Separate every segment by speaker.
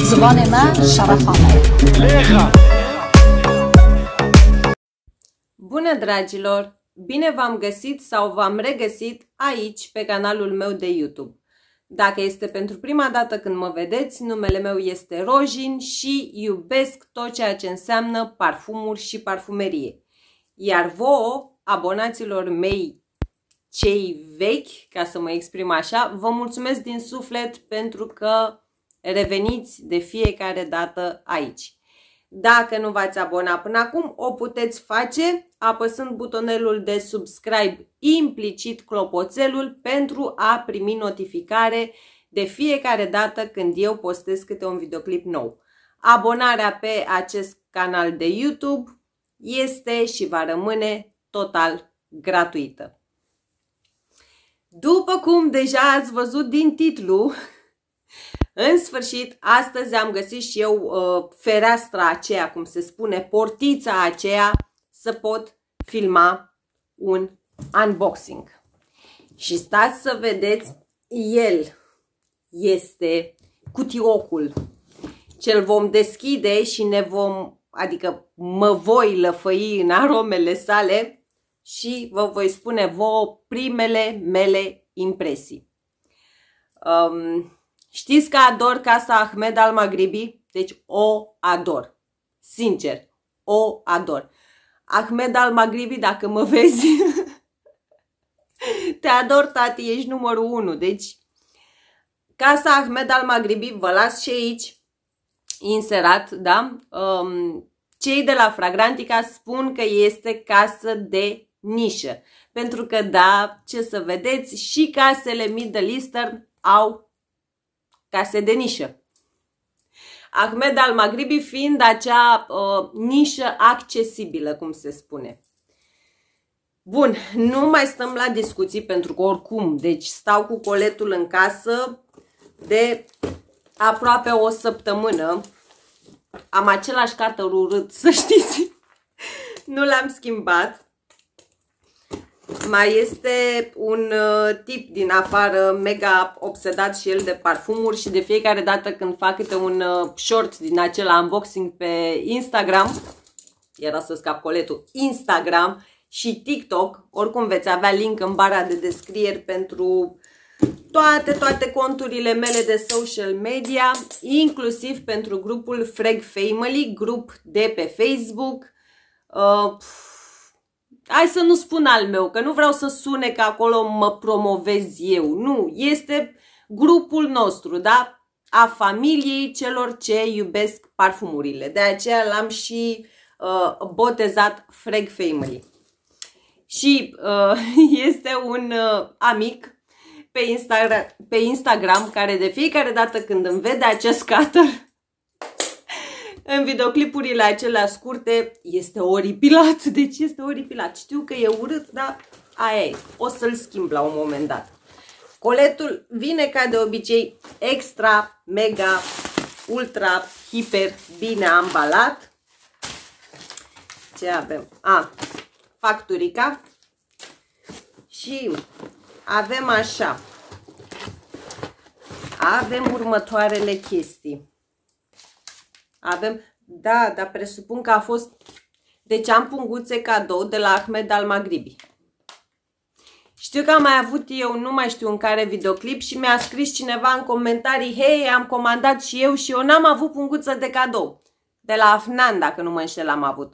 Speaker 1: زبان من Bună dragilor! Bine v-am găsit sau v-am regăsit aici pe canalul meu de YouTube. Dacă este pentru prima dată când mă vedeți, numele meu este Rojin și iubesc tot ceea ce înseamnă parfumuri și parfumerie. Iar vouă, abonaților mei cei vechi, ca să mă exprim așa, vă mulțumesc din suflet pentru că Reveniți de fiecare dată aici. Dacă nu v-ați abonat până acum, o puteți face apăsând butonelul de subscribe implicit clopoțelul pentru a primi notificare de fiecare dată când eu postez câte un videoclip nou. Abonarea pe acest canal de YouTube este și va rămâne total gratuită. După cum deja ați văzut din titlu, în sfârșit, astăzi am găsit și eu uh, fereastra aceea, cum se spune, portița aceea, să pot filma un unboxing. Și stați să vedeți, el este cutiocul. Cel vom deschide și ne vom, adică mă voi lăfăi în aromele sale și vă voi spune vouă primele mele impresii. Um, Știți că ador casa Ahmed al Maghribi, Deci o ador. Sincer, o ador. Ahmed al Maghribi, dacă mă vezi, te ador, tati, ești numărul 1. Deci, casa Ahmed al Maghribi, vă las și aici inserat, da? Um, cei de la Fragrantica spun că este casă de nișă. Pentru că, da, ce să vedeți, și casele middle eastern au case de nișă. Ahmed al Maghribi fiind acea uh, nișă accesibilă, cum se spune. Bun, nu mai stăm la discuții pentru că oricum, deci stau cu coletul în casă de aproape o săptămână. Am același cartă urât, să știți. nu l-am schimbat. Mai este un uh, tip din afară mega obsedat și el de parfumuri și de fiecare dată când fac câte un uh, short din acela unboxing pe Instagram, era să scap coletul, Instagram și TikTok, oricum veți avea link în bara de descrieri pentru toate, toate conturile mele de social media, inclusiv pentru grupul Frag Family, grup de pe Facebook. Uh, hai să nu spun al meu, că nu vreau să sune că acolo mă promovez eu. Nu, este grupul nostru, da? A familiei celor ce iubesc parfumurile. De aceea l-am și uh, botezat Frag Family. Și uh, este un uh, amic pe Instagram, pe Instagram care de fiecare dată când îmi vede acest cutter în videoclipurile acelea scurte este oripilat. Deci este oripilat. Știu că e urât, dar aia e. O să-l schimb la un moment dat. Coletul vine ca de obicei extra, mega, ultra, hiper, bine ambalat. Ce avem? A, facturica. Și avem așa. Avem următoarele chestii. Avem, da, dar presupun că a fost... Deci am punguțe cadou de la Ahmed al Maghribi. Știu că am mai avut eu, nu mai știu în care videoclip și mi-a scris cineva în comentarii, hei, am comandat și eu și eu n-am avut punguță de cadou. De la Afnan, dacă nu mă înșel, am avut.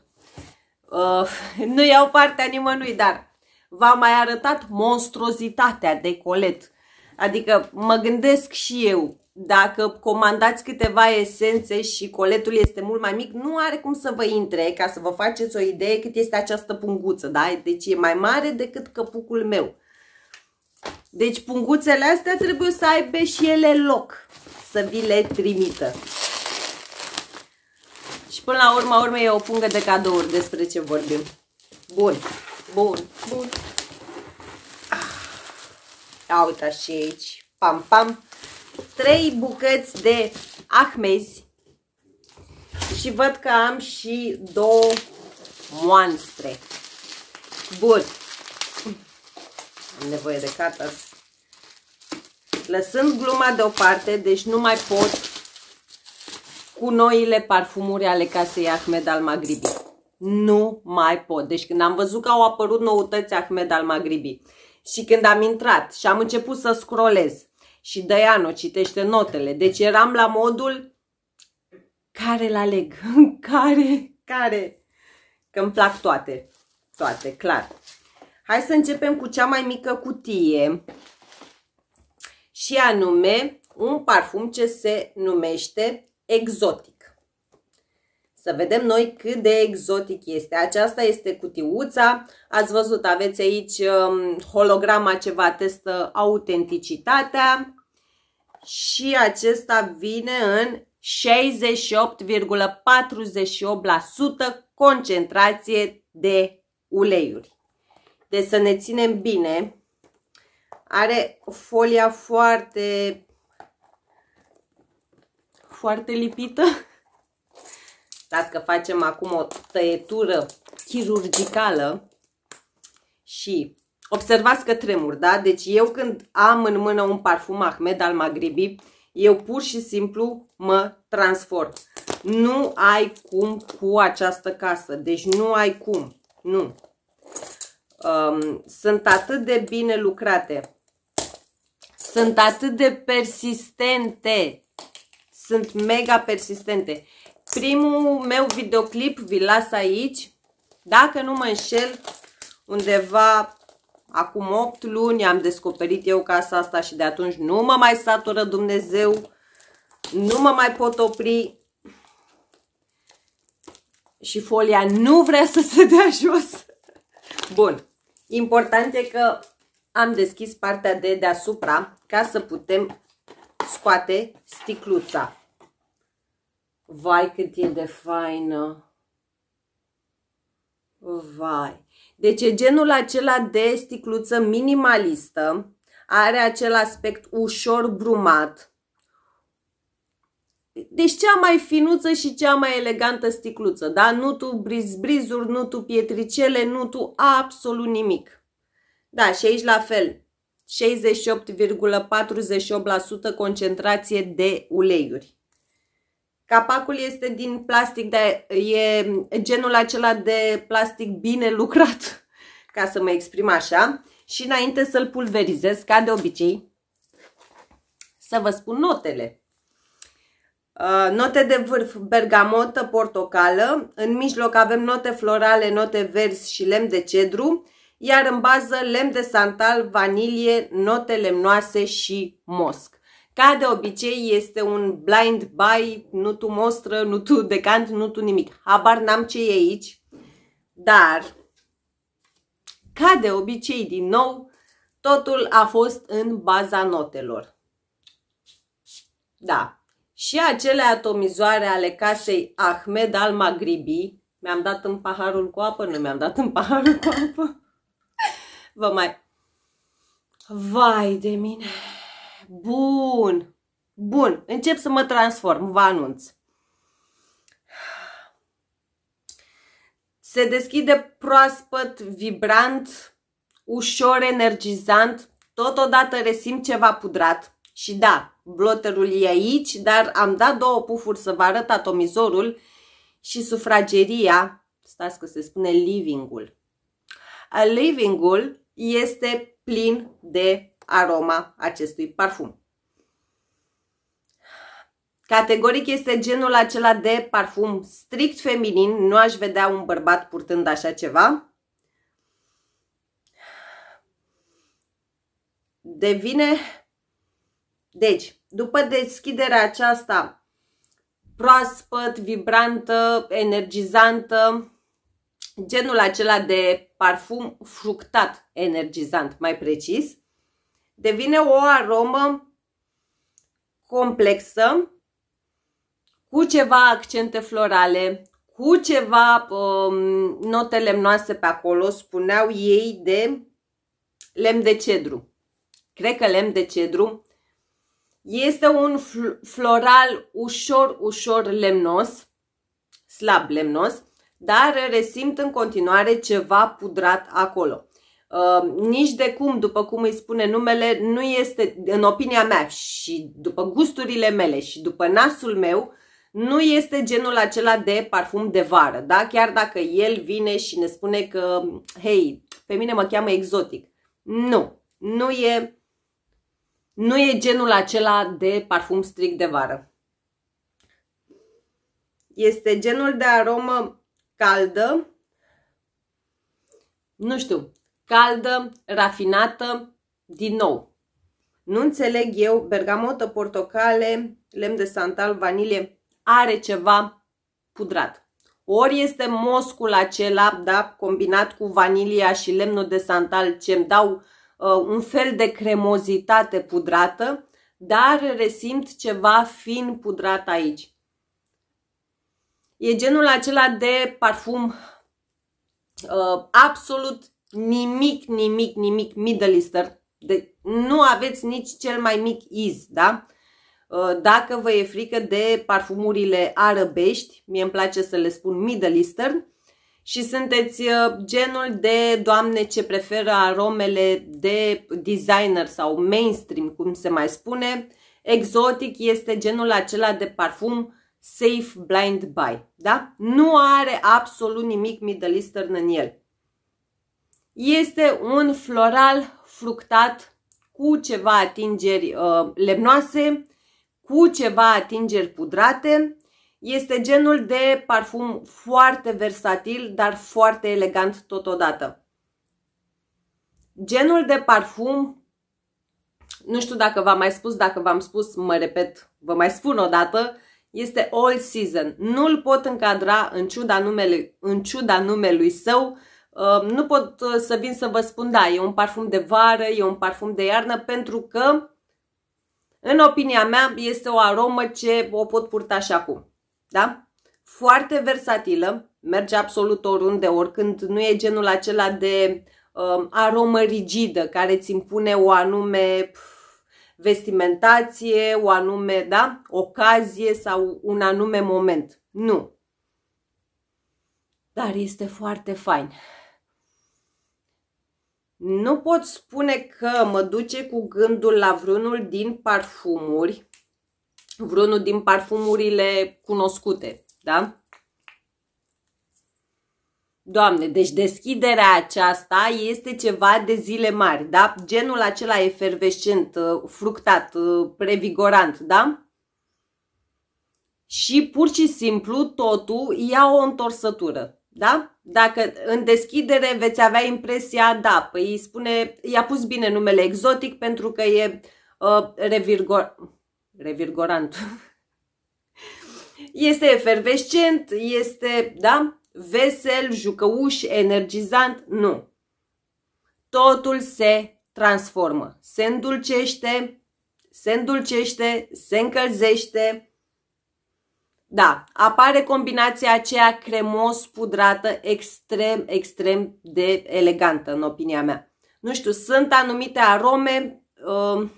Speaker 1: Uh, nu iau partea nimănui, dar v-am mai arătat monstrozitatea de colet. Adică mă gândesc și eu dacă comandați câteva esențe și coletul este mult mai mic, nu are cum să vă intre, ca să vă faceți o idee cât este această punguță, da? Deci e mai mare decât căpucul meu. Deci punguțele astea trebuie să aibă și ele loc să vi le trimită. Și până la urma urmei e o pungă de cadouri despre ce vorbim. Bun, bun, bun. Ah, uita și aici. Pam, pam. 3 bucăți de ahmezi și văd că am și două monstre. Bun. Am nevoie de cutter. Lăsând gluma deoparte, deci nu mai pot cu noile parfumuri ale casei Ahmed al maghribi. Nu mai pot. Deci când am văzut că au apărut noutăți Ahmed al maghribi și când am intrat și am început să scrolez, și Dăiano citește notele. Deci eram la modul care la aleg, care, care, că îmi plac toate, toate, clar. Hai să începem cu cea mai mică cutie și anume un parfum ce se numește exotic. Să vedem noi cât de exotic este. Aceasta este cutiuța. Ați văzut, aveți aici um, holograma ceva testă autenticitatea. Și acesta vine în 68,48% concentrație de uleiuri. Deci să ne ținem bine. Are folia foarte, foarte lipită Stați că facem acum o tăietură chirurgicală și observați că tremur, da? Deci eu când am în mână un parfum Ahmed al Maghribi, eu pur și simplu mă transform. Nu ai cum cu această casă, deci nu ai cum, nu. Um, sunt atât de bine lucrate, sunt atât de persistente, sunt mega persistente. Primul meu videoclip vi las aici. Dacă nu mă înșel, undeva acum 8 luni am descoperit eu casa asta și de atunci nu mă mai satură Dumnezeu, nu mă mai pot opri și folia nu vrea să se dea jos. Bun, important e că am deschis partea de deasupra ca să putem scoate sticluța. Vai cât e de faină! Vai! Deci e genul acela de sticluță minimalistă, are acel aspect ușor brumat. Deci cea mai finuță și cea mai elegantă sticluță, da? Nu tu brizbrizuri, nu tu pietricele, nu tu absolut nimic. Da, și aici la fel, 68,48% concentrație de uleiuri. Capacul este din plastic, de, e genul acela de plastic bine lucrat, ca să mă exprim așa. Și înainte să-l pulverizez, ca de obicei, să vă spun notele. Uh, note de vârf, bergamotă, portocală, în mijloc avem note florale, note verzi și lemn de cedru, iar în bază lemn de santal, vanilie, note lemnoase și mosc. Ca de obicei este un blind buy, nu tu mostră, nu tu decant, nu tu nimic. Habar n-am ce e aici, dar ca de obicei din nou, totul a fost în baza notelor. Da. Și acele atomizoare ale casei Ahmed al Maghribi, mi-am dat în paharul cu apă, nu mi-am dat în paharul cu apă. Vă mai... Vai de mine! Bun. Bun. Încep să mă transform. Vă anunț. Se deschide proaspăt, vibrant, ușor energizant. Totodată resim ceva pudrat. Și da, bloterul e aici, dar am dat două pufuri să vă arăt atomizorul și sufrageria, stați că se spune livingul. Livingul este plin de aroma acestui parfum. Categoric este genul acela de parfum strict feminin, nu aș vedea un bărbat purtând așa ceva. Devine... Deci, după deschiderea aceasta proaspăt, vibrantă, energizantă, genul acela de parfum fructat energizant, mai precis, Devine o aromă complexă, cu ceva accente florale, cu ceva um, note lemnoase pe acolo, spuneau ei de lemn de cedru. Cred că lemn de cedru este un floral ușor, ușor lemnos, slab lemnos, dar resimt în continuare ceva pudrat acolo. Ehm, nici de cum, după cum îi spune numele, nu este, în opinia mea și după gusturile mele și după nasul meu, nu este genul acela de parfum de vară, da? Chiar dacă el vine și ne spune că, hei, pe mine mă cheamă exotic. Nu, nu e, nu e genul acela de parfum strict de vară. Este genul de aromă caldă, nu știu, caldă, rafinată, din nou. Nu înțeleg eu, bergamotă, portocale, lemn de santal, vanilie, are ceva pudrat. Ori este moscul acela, da, combinat cu vanilia și lemnul de santal, ce îmi dau uh, un fel de cremozitate pudrată, dar resimt ceva fin pudrat aici. E genul acela de parfum uh, absolut nimic, nimic, nimic Middle Eastern. De, nu aveți nici cel mai mic iz, da? Uh, dacă vă e frică de parfumurile arabești, mie îmi place să le spun Middle Eastern, și sunteți uh, genul de doamne ce preferă aromele de designer sau mainstream, cum se mai spune, exotic este genul acela de parfum safe blind buy, da? Nu are absolut nimic Middle Eastern în el. Este un floral fructat cu ceva atingeri uh, lemnoase, cu ceva atingeri pudrate. Este genul de parfum foarte versatil, dar foarte elegant totodată. Genul de parfum, nu știu dacă v-am mai spus, dacă v-am spus, mă repet, vă mai spun o dată, este all season. Nu-l pot încadra în ciuda, numele, în ciuda numelui său Ehm, nu pot uh, să vin să vă spun, da, e un parfum de vară, e un parfum de iarnă, pentru că, în opinia mea, este o aromă ce o pot purta și acum. Da? Foarte versatilă, merge absolut oriunde, oricând nu e genul acela de um, aromă rigidă care îți impune o anume pf, vestimentație, o anume da, ocazie sau un anume moment. Nu. Dar este foarte fain. Nu pot spune că mă duce cu gândul la vreunul din parfumuri, vreunul din parfumurile cunoscute, da? Doamne, deci deschiderea aceasta este ceva de zile mari, da? Genul acela efervescent, uh, fructat, previgorant, uh, da? Și pur și simplu totul ia o întorsătură. Da? Dacă în deschidere veți avea impresia, da, păi spune, i-a pus bine numele exotic pentru că e uh, ă, revirgor, revirgorant. este efervescent, este, da, vesel, jucăuș, energizant, nu. Totul se transformă, se îndulcește, se îndulcește, se încălzește, da, apare combinația aceea cremos-pudrată extrem, extrem de elegantă, în opinia mea. Nu știu, sunt anumite arome uh,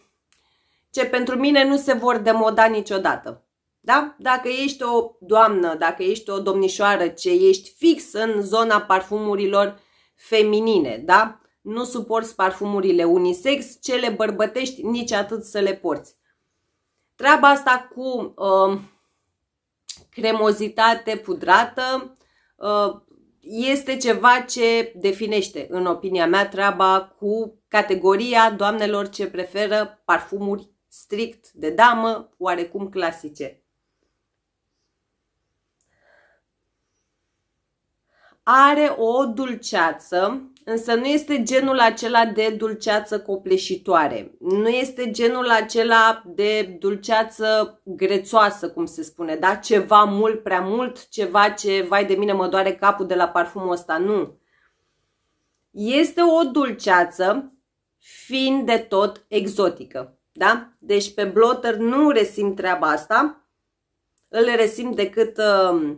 Speaker 1: ce pentru mine nu se vor demoda niciodată. Da? Dacă ești o doamnă, dacă ești o domnișoară ce ești fix în zona parfumurilor feminine, da? Nu suporți parfumurile unisex, cele bărbătești nici atât să le porți. Treaba asta cu uh, cremozitate pudrată uh, este ceva ce definește, în opinia mea, treaba cu categoria doamnelor ce preferă parfumuri strict de damă, oarecum clasice. Are o dulceață însă nu este genul acela de dulceață copleșitoare, nu este genul acela de dulceață grețoasă, cum se spune, da? Ceva mult prea mult, ceva ce, vai de mine, mă doare capul de la parfumul ăsta, nu. Este o dulceață fiind de tot exotică, da? Deci pe blotter nu resimt treaba asta, îl resim decât uh,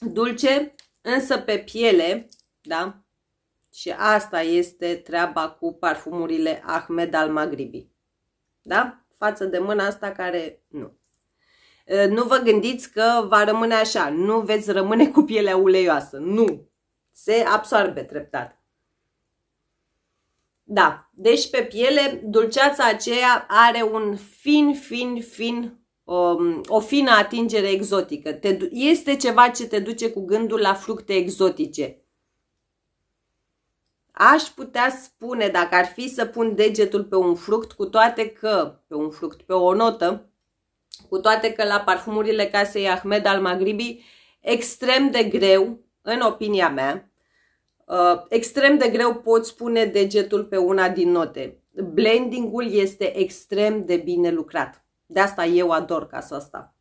Speaker 1: dulce, însă pe piele, da? Și asta este treaba cu parfumurile Ahmed al Magribi. Da? Față de mâna asta care nu. Nu vă gândiți că va rămâne așa, nu veți rămâne cu pielea uleioasă, nu. Se absorbe treptat. Da, deci pe piele dulceața aceea are un fin, fin, fin, um, o fină atingere exotică. este ceva ce te duce cu gândul la fructe exotice Aș putea spune, dacă ar fi să pun degetul pe un fruct, cu toate că, pe un fruct, pe o notă, cu toate că la parfumurile casei Ahmed al Maghribi, extrem de greu, în opinia mea, uh, extrem de greu poți pune degetul pe una din note. Blendingul este extrem de bine lucrat. De asta eu ador casa asta.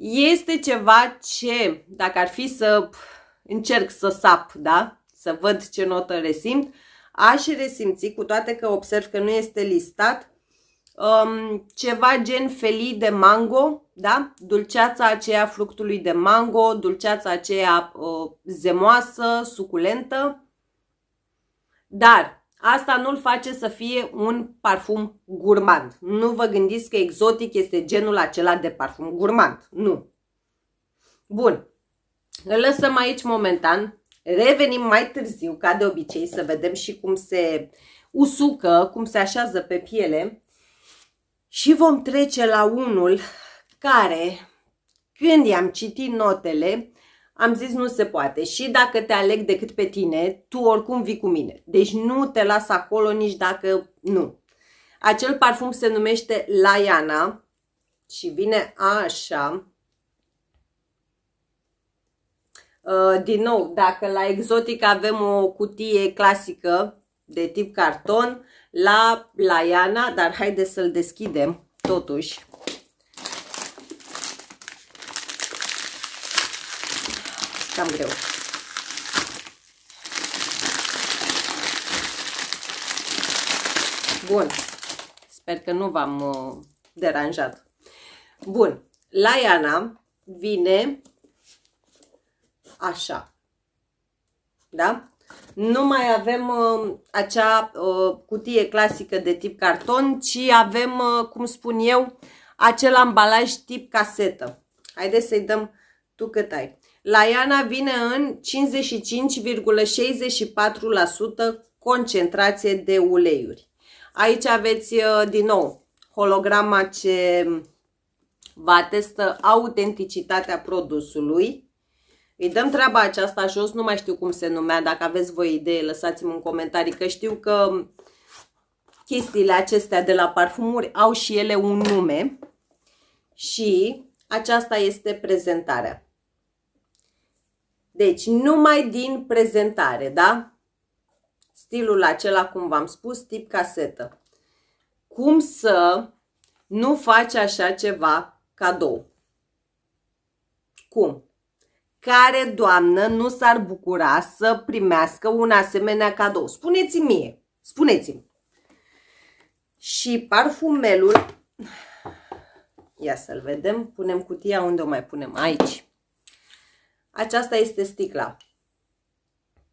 Speaker 1: Este ceva ce, dacă ar fi să încerc să sap, da? să văd ce notă resimt, aș resimți, cu toate că observ că nu este listat, um, ceva gen felii de mango, da? dulceața aceea fructului de mango, dulceața aceea uh, zemoasă, suculentă, dar asta nu-l face să fie un parfum gurmand. Nu vă gândiți că exotic este genul acela de parfum gurmand, nu. Bun, îl lăsăm aici momentan, Revenim mai târziu, ca de obicei, să vedem și cum se usucă, cum se așează pe piele și vom trece la unul care, când i-am citit notele, am zis nu se poate și dacă te aleg decât pe tine, tu oricum vii cu mine. Deci nu te las acolo nici dacă nu. Acel parfum se numește Laiana și vine așa. Uh, din nou, dacă la Exotic avem o cutie clasică de tip carton, la Laiana, dar haide să-l deschidem totuși. Cam greu. Bun. Sper că nu v-am uh, deranjat. Bun. Laiana vine așa. Da? Nu mai avem uh, acea uh, cutie clasică de tip carton, ci avem, uh, cum spun eu, acel ambalaj tip casetă. Haideți să-i dăm tu cât ai. La Iana vine în 55,64% concentrație de uleiuri. Aici aveți uh, din nou holograma ce vă atestă autenticitatea produsului. Îi dăm treaba aceasta jos, nu mai știu cum se numea, dacă aveți voi idee, lăsați-mi în comentarii, că știu că chestiile acestea de la parfumuri au și ele un nume și aceasta este prezentarea. Deci, numai din prezentare, da? Stilul acela, cum v-am spus, tip casetă. Cum să nu faci așa ceva cadou? Cum? care doamnă nu s-ar bucura să primească un asemenea cadou? Spuneți-mi mie, spuneți-mi. Și parfumelul, ia să-l vedem, punem cutia, unde o mai punem? Aici. Aceasta este sticla.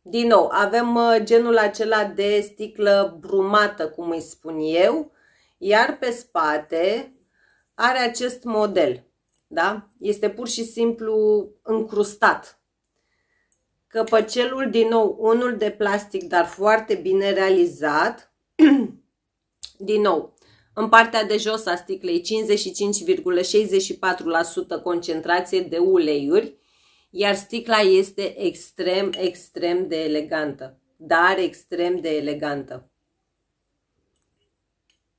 Speaker 1: Din nou, avem uh, genul acela de sticlă brumată, cum îi spun eu, iar pe spate are acest model da? Este pur și simplu încrustat. Căpăcelul, din nou, unul de plastic, dar foarte bine realizat. din nou, în partea de jos a sticlei 55,64% concentrație de uleiuri, iar sticla este extrem, extrem de elegantă, dar extrem de elegantă.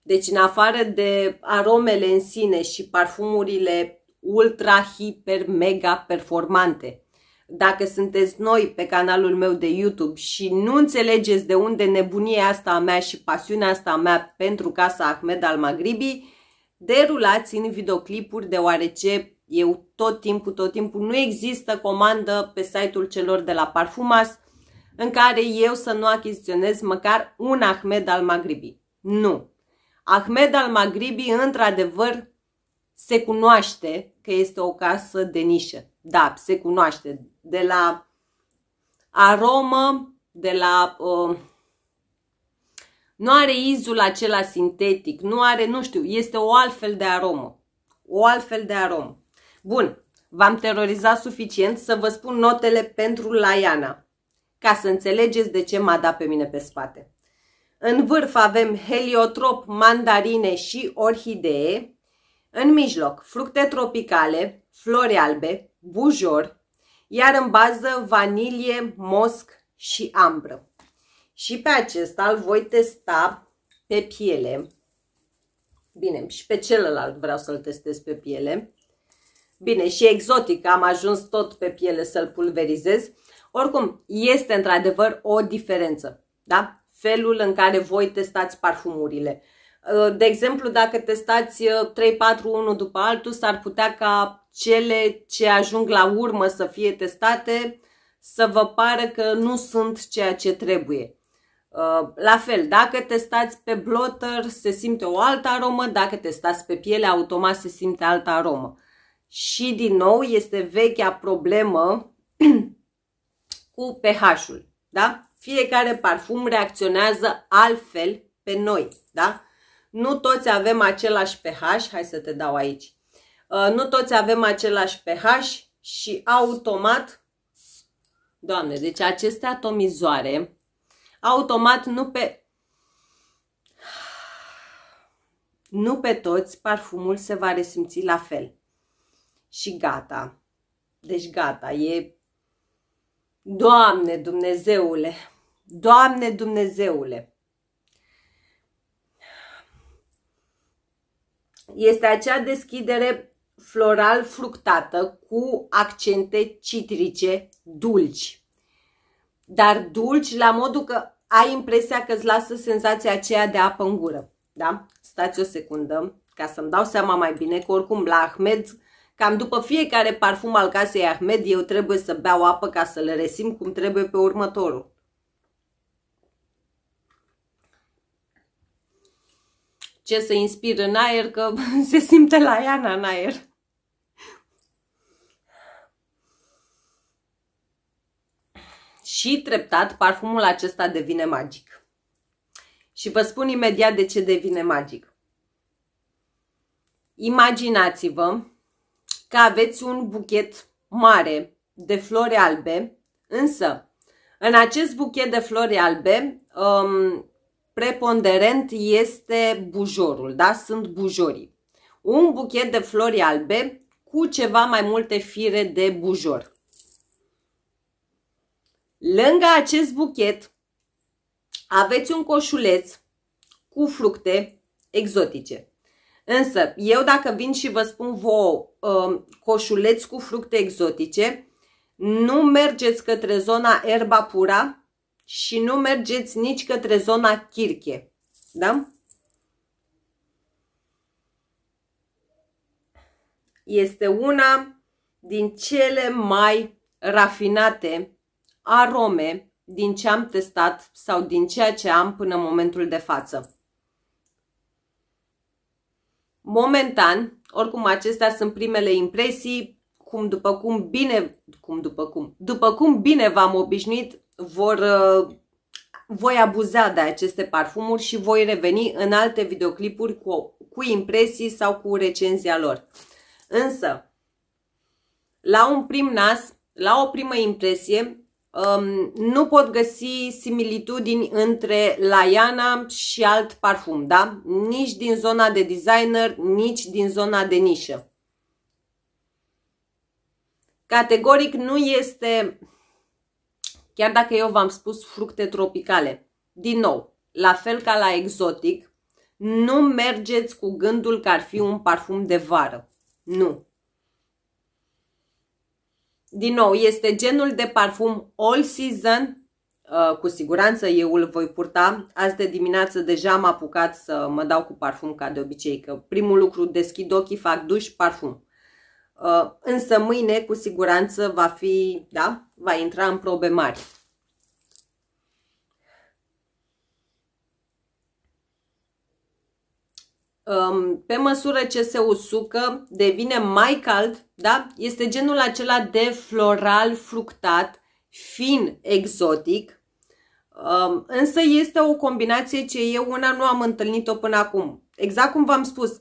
Speaker 1: Deci, în afară de aromele în sine și parfumurile ultra, hiper, mega performante. Dacă sunteți noi pe canalul meu de YouTube și nu înțelegeți de unde nebunia asta a mea și pasiunea asta a mea pentru casa Ahmed al Maghribi, derulați în videoclipuri deoarece eu tot timpul, tot timpul nu există comandă pe site-ul celor de la Parfumas în care eu să nu achiziționez măcar un Ahmed al Maghribi. Nu. Ahmed al Maghribi într-adevăr se cunoaște că este o casă de nișă. Da, se cunoaște de la aromă, de la uh, nu are izul acela sintetic, nu are, nu știu, este o altfel de aromă. O altfel de aromă. Bun, v-am terorizat suficient să vă spun notele pentru Laiana, ca să înțelegeți de ce m-a dat pe mine pe spate. În vârf avem heliotrop, mandarine și orhidee. În mijloc, fructe tropicale, flori albe, bujor, iar în bază vanilie, mosc și ambră. Și pe acesta îl voi testa pe piele. Bine, și pe celălalt vreau să-l testez pe piele. Bine, și exotic, am ajuns tot pe piele să-l pulverizez. Oricum, este într-adevăr o diferență, da? Felul în care voi testați parfumurile. Ă, de exemplu, dacă testați 3-4 1 după altul, s-ar putea ca cele ce ajung la urmă să fie testate să vă pară că nu sunt ceea ce trebuie. Ă, la fel, dacă testați pe blotter, se simte o altă aromă, dacă testați pe piele, automat se simte altă aromă. Și din nou este vechea problemă cu pH-ul, da? Fiecare parfum reacționează altfel pe noi, da? Nu toți avem același pH, hai să te dau aici. Uh, nu toți avem același pH și automat, doamne, deci aceste atomizoare, automat nu pe, nu pe toți parfumul se va resimți la fel. Și gata. Deci gata, e... Doamne Dumnezeule! Doamne Dumnezeule! este acea deschidere floral-fructată cu accente citrice dulci. Dar dulci la modul că ai impresia că îți lasă senzația aceea de apă în gură. Da? Stați o secundă ca să-mi dau seama mai bine că oricum la Ahmed, cam după fiecare parfum al casei Ahmed, eu trebuie să beau apă ca să le resim cum trebuie pe următorul. ce să inspir în aer, că se simte la Iana în aer. Și treptat parfumul acesta devine magic. Și vă spun imediat de ce devine magic. Imaginați-vă că aveți un buchet mare de flori albe, însă în acest buchet de flori albe um, preponderent este bujorul, da? Sunt bujorii. Un buchet de flori albe cu ceva mai multe fire de bujor. Lângă acest buchet aveți un coșuleț cu fructe exotice. Însă, eu dacă vin și vă spun vouă um, coșuleț cu fructe exotice, nu mergeți către zona erba pura, și nu mergeți nici către zona chirche. Da? Este una din cele mai rafinate arome din ce am testat sau din ceea ce am până în momentul de față. Momentan, oricum acestea sunt primele impresii, cum după cum bine, cum după cum, după cum bine v-am obișnuit, vor, uh, voi abuza de aceste parfumuri și voi reveni în alte videoclipuri cu, cu impresii sau cu recenzia lor. Însă, la un prim nas, la o primă impresie, um, nu pot găsi similitudini între Laiana și alt parfum, da? Nici din zona de designer, nici din zona de nișă. Categoric nu este chiar dacă eu v-am spus fructe tropicale. Din nou, la fel ca la exotic, nu mergeți cu gândul că ar fi un parfum de vară. Nu. Din nou, este genul de parfum all season, uh, cu siguranță eu îl voi purta. Azi de dimineață deja am apucat să mă dau cu parfum ca de obicei, că primul lucru deschid ochii, fac duș, parfum. Uh, însă mâine cu siguranță va fi, da, va intra în probe mari. Um, pe măsură ce se usucă, devine mai cald, da? Este genul acela de floral fructat, fin, exotic, um, însă este o combinație ce eu una nu am întâlnit-o până acum. Exact cum v-am spus,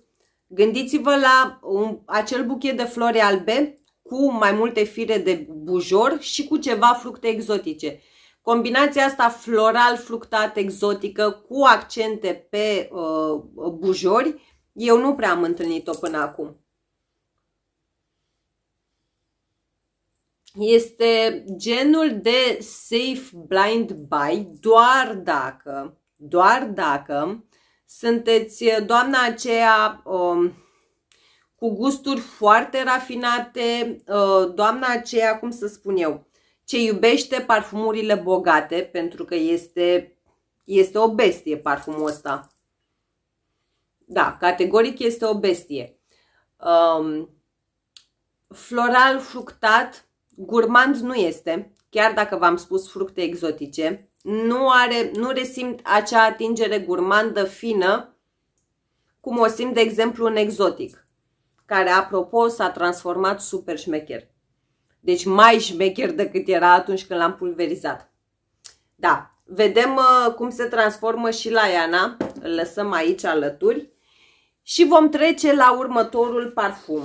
Speaker 1: Gândiți-vă la un, acel buchet de flori albe cu mai multe fire de bujor și cu ceva fructe exotice. Combinația asta floral-fructat exotică cu accente pe uh, bujori, eu nu prea am întâlnit-o până acum. Este genul de safe blind buy doar dacă, doar dacă sunteți eh, doamna aceea um, cu gusturi foarte rafinate, uh, doamna aceea, cum să spun eu, ce iubește parfumurile bogate, pentru că este, este o bestie parfumul ăsta. Da, categoric este o bestie. Um, floral fructat, gurmand nu este, chiar dacă v-am spus fructe exotice nu, are, nu resimt acea atingere gurmandă fină cum o simt, de exemplu, un exotic, care, apropo, s-a transformat super șmecher. Deci mai șmecher decât era atunci când l-am pulverizat. Da, vedem uh, cum se transformă și la Iana. Îl lăsăm aici alături. Și vom trece la următorul parfum.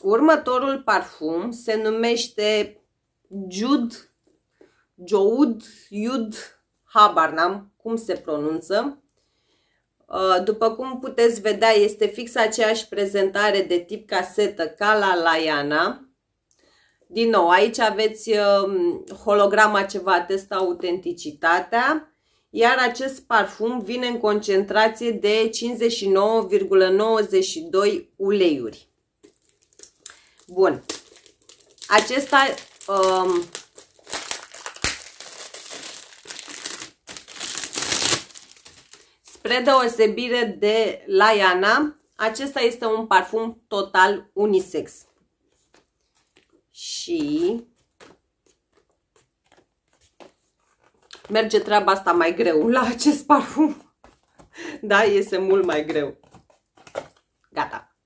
Speaker 1: Următorul parfum se numește Jude Joud, Iud, habar n-am cum se pronunță. Uh, după cum puteți vedea, este fix aceeași prezentare de tip casetă ca la Laiana. Din nou, aici aveți um, holograma ce va atesta autenticitatea, iar acest parfum vine în concentrație de 59,92 uleiuri. Bun, acesta um, Spre deosebire de Laiana, acesta este un parfum total unisex. Și merge treaba asta mai greu la acest parfum. Da, iese mult mai greu. Gata.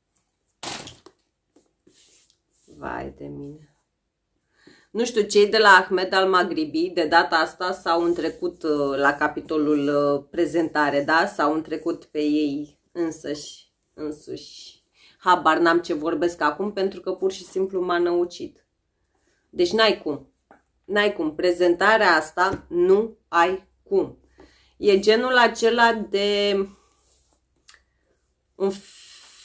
Speaker 1: Vai de mine. Nu știu, cei de la Ahmed al Magribi de data asta s-au întrecut uh, la capitolul uh, prezentare, da? S-au întrecut pe ei însăși, însuși. Habar n-am ce vorbesc acum pentru că pur și simplu m-a năucit. Deci n-ai cum. N-ai cum. Prezentarea asta nu ai cum. E genul acela de un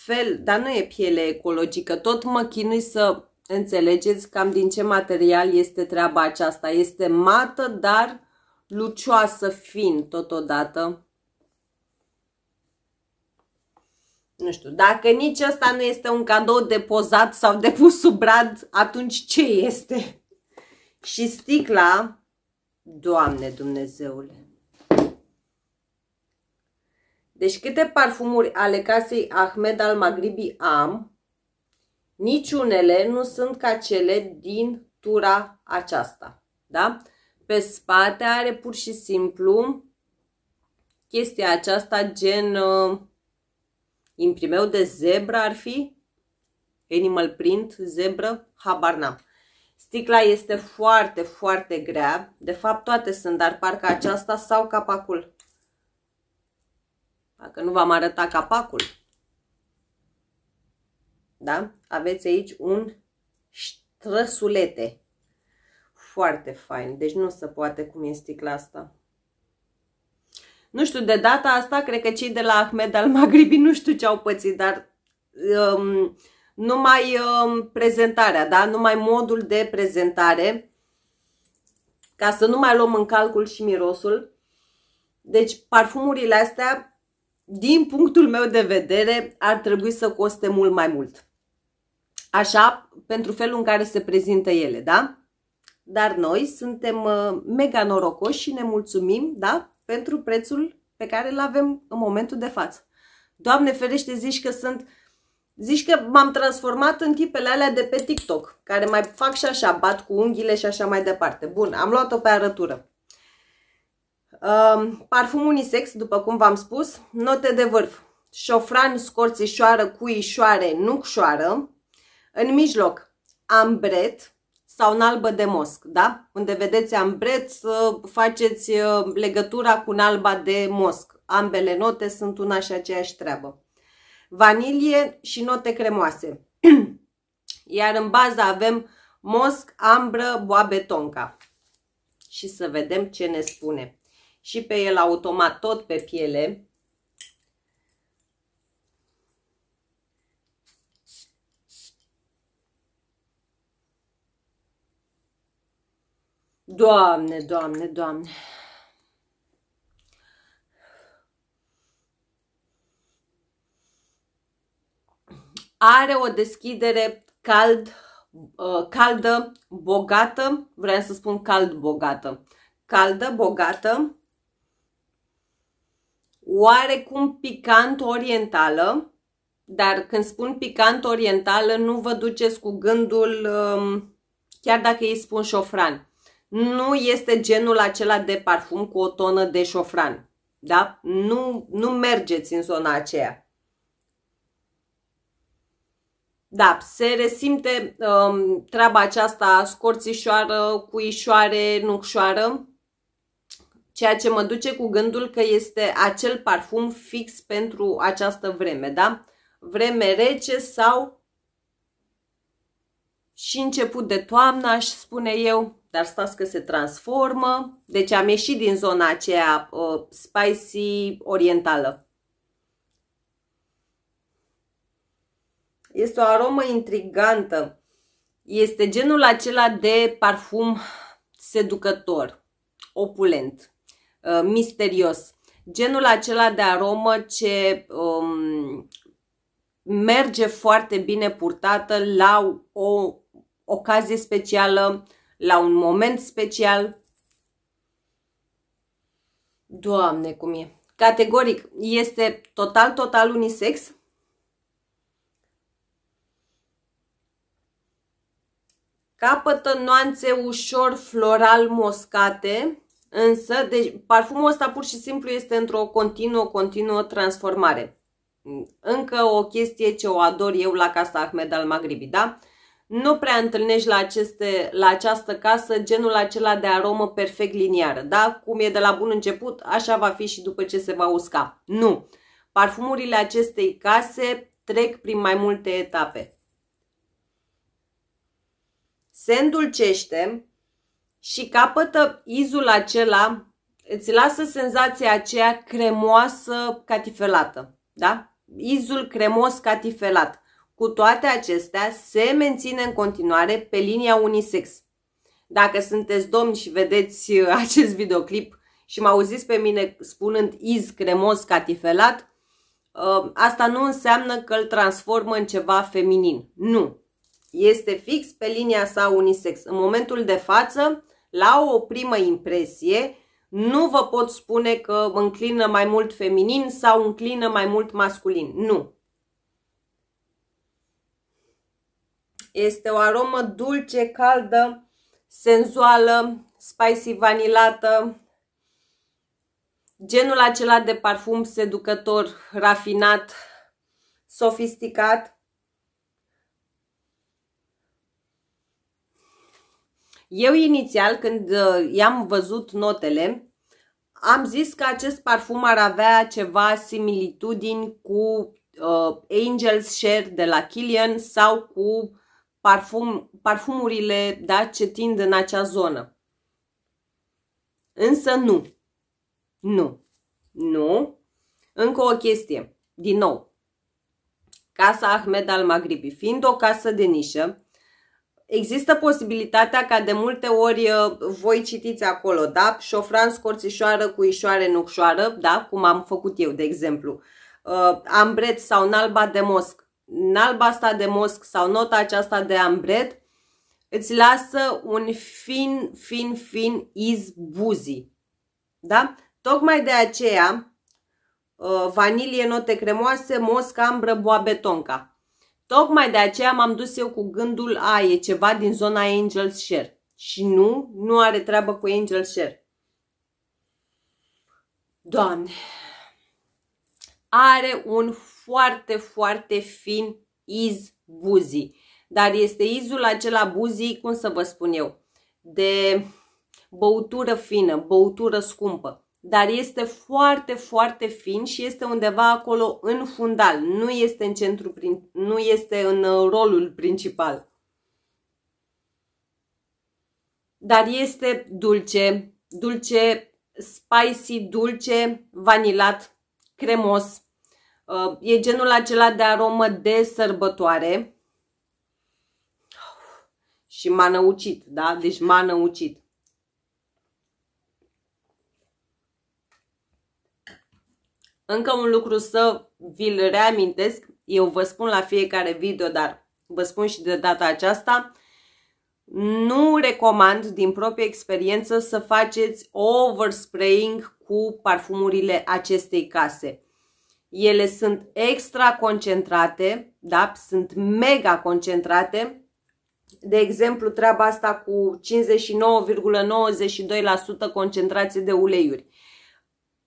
Speaker 1: fel, dar nu e piele ecologică. Tot mă chinui să Înțelegeți cam din ce material este treaba aceasta. Este mată, dar lucioasă, fin totodată. Nu știu, dacă nici ăsta nu este un cadou depozat sau depus sub brad, atunci ce este? Și sticla, Doamne Dumnezeule! Deci câte parfumuri ale casei Ahmed al Magribi am? Niciunele nu sunt ca cele din tura aceasta. Da? Pe spate are pur și simplu chestia aceasta gen uh, imprimeu de zebra ar fi, animal print, zebră, habar n-am. Sticla este foarte, foarte grea. De fapt, toate sunt, dar parcă aceasta sau capacul. Dacă nu v-am arătat capacul. Da? Aveți aici un străsulete. Foarte fain. Deci nu se poate cum e sticla asta. Nu știu, de data asta, cred că cei de la Ahmed al Magribi nu știu ce au pățit, dar um, numai um, prezentarea, da? numai modul de prezentare, ca să nu mai luăm în calcul și mirosul. Deci parfumurile astea, din punctul meu de vedere, ar trebui să coste mult mai mult așa pentru felul în care se prezintă ele, da? Dar noi suntem uh, mega norocoși și ne mulțumim, da? Pentru prețul pe care îl avem în momentul de față. Doamne ferește, zici că sunt... Zici că m-am transformat în tipele alea de pe TikTok, care mai fac și așa, bat cu unghiile și așa mai departe. Bun, am luat-o pe arătură. Um, uh, parfum unisex, după cum v-am spus, note de vârf, șofran, scorțișoară, cuișoare, nucșoară, în mijloc, ambret sau albă de mosc, da? Unde vedeți ambret, faceți uh, legătura cu alba de mosc. Ambele note sunt una și aceeași treabă. Vanilie și note cremoase. Iar în bază avem mosc, ambră, boabe, tonca. Și să vedem ce ne spune. Și pe el automat tot pe piele, Doamne, Doamne, Doamne! Are o deschidere cald, uh, caldă, bogată, vreau să spun cald bogată, caldă, bogată, oarecum picant orientală, dar când spun picant orientală nu vă duceți cu gândul, um, chiar dacă ei spun șofran, nu este genul acela de parfum cu o tonă de șofran. Da? Nu, nu mergeți în zona aceea. Da, se resimte um, treaba aceasta scorțișoară, cuișoare, nucșoară, ceea ce mă duce cu gândul că este acel parfum fix pentru această vreme, da? Vreme rece sau și început de toamnă, aș spune eu. Dar stați că se transformă. Deci am ieșit din zona aceea uh, spicy orientală. Este o aromă intrigantă. Este genul acela de parfum seducător, opulent, uh, misterios. Genul acela de aromă ce um, merge foarte bine purtată la o ocazie specială la un moment special. Doamne, cum e! Categoric, este total, total unisex. Capătă nuanțe ușor floral moscate, însă deci, parfumul ăsta pur și simplu este într-o continuă, continuă transformare. Încă o chestie ce o ador eu la Casa Ahmed al Maghribi, da? nu prea întâlnești la, aceste, la această casă genul acela de aromă perfect liniară, da? Cum e de la bun început, așa va fi și după ce se va usca. Nu! Parfumurile acestei case trec prin mai multe etape. Se îndulcește și capătă izul acela, îți lasă senzația aceea cremoasă catifelată, da? Izul cremos catifelat cu toate acestea, se menține în continuare pe linia unisex. Dacă sunteți domni și vedeți uh, acest videoclip și mă auziți pe mine spunând iz cremos catifelat, uh, asta nu înseamnă că îl transformă în ceva feminin. Nu. Este fix pe linia sa unisex. În momentul de față, la o primă impresie, nu vă pot spune că înclină mai mult feminin sau înclină mai mult masculin. Nu. Este o aromă dulce, caldă, senzuală, spicy vanilată, genul acela de parfum seducător, rafinat, sofisticat. Eu inițial, când uh, i-am văzut notele, am zis că acest parfum ar avea ceva similitudini cu uh, Angels Share de la Killian sau cu parfum, parfumurile da, ce tind în acea zonă. Însă nu. Nu. Nu. Încă o chestie. Din nou. Casa Ahmed al Maghribi fiind o casă de nișă, Există posibilitatea ca de multe ori uh, voi citiți acolo, da? Șofran, scorțișoară, ișoare nucșoară, da? Cum am făcut eu, de exemplu. Uh, ambret sau nalba de mosc nalba asta de mosc sau nota aceasta de ambret îți lasă un fin, fin, fin buzi. Da? Tocmai de aceea, uh, vanilie, note cremoase, mosc, ambră, boabetonca. Tocmai de aceea m-am dus eu cu gândul, a, e ceva din zona Angel Share. Și nu, nu are treabă cu Angel Share. Doamne! Are un foarte, foarte fin iz buzii. Dar este izul acela buzii, cum să vă spun eu, de băutură fină, băutură scumpă. Dar este foarte, foarte fin și este undeva acolo în fundal, nu este în centru, nu este în uh, rolul principal. Dar este dulce, dulce, spicy, dulce, vanilat, cremos, Uh, e genul acela de aromă de sărbătoare. Și m-a năucit, da? Deci m-a năucit. Încă un lucru să vi-l reamintesc, eu vă spun la fiecare video, dar vă spun și de data aceasta, nu recomand din proprie experiență să faceți overspraying cu parfumurile acestei case. Ele sunt extra concentrate, da? sunt mega concentrate. De exemplu, treaba asta cu 59,92% concentrație de uleiuri.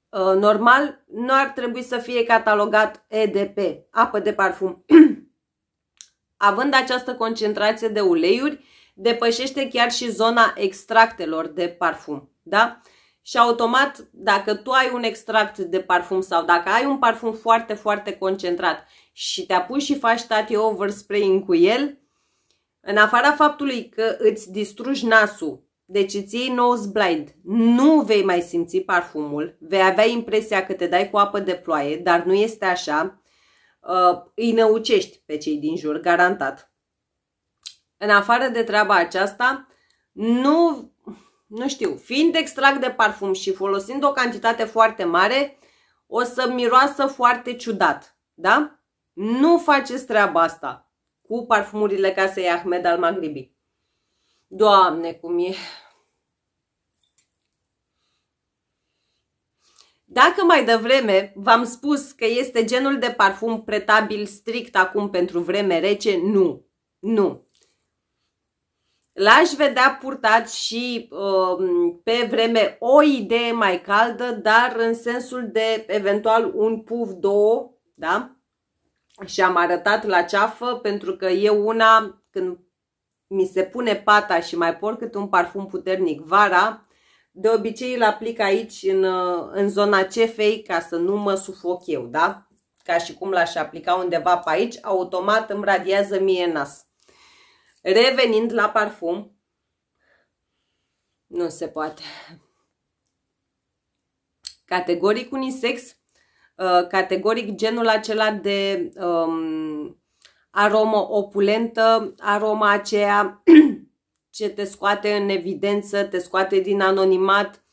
Speaker 1: Uh, normal, nu ar trebui să fie catalogat EDP, apă de parfum. Având această concentrație de uleiuri, depășește chiar și zona extractelor de parfum. Da? și automat, dacă tu ai un extract de parfum sau dacă ai un parfum foarte, foarte concentrat și te apuci și faci tati overspraying cu el, în afara faptului că îți distrugi nasul, deci îți iei nose blind, nu vei mai simți parfumul, vei avea impresia că te dai cu apă de ploaie, dar nu este așa, uh, îi năucești pe cei din jur, garantat. În afară de treaba aceasta, nu nu știu, fiind extract de parfum și folosind o cantitate foarte mare, o să miroasă foarte ciudat, da? Nu faceți treaba asta cu parfumurile casei Ahmed al Maghribi. Doamne, cum e! Dacă mai devreme v-am spus că este genul de parfum pretabil strict acum pentru vreme rece, nu. Nu. L-aș vedea purtat și um, pe vreme o idee mai caldă, dar în sensul de eventual un puf, două, da? Și am arătat la ceafă pentru că eu una, când mi se pune pata și mai por cât un parfum puternic vara, de obicei îl aplic aici în, uh, în zona cefei ca să nu mă sufoc eu, da? Ca și cum l-aș aplica undeva pe aici, automat îmi radiază mie nas. Revenind la parfum, nu se poate. Categoric unisex, uh, categoric genul acela de um, aromă opulentă, aroma aceea ce te scoate în evidență, te scoate din anonimat,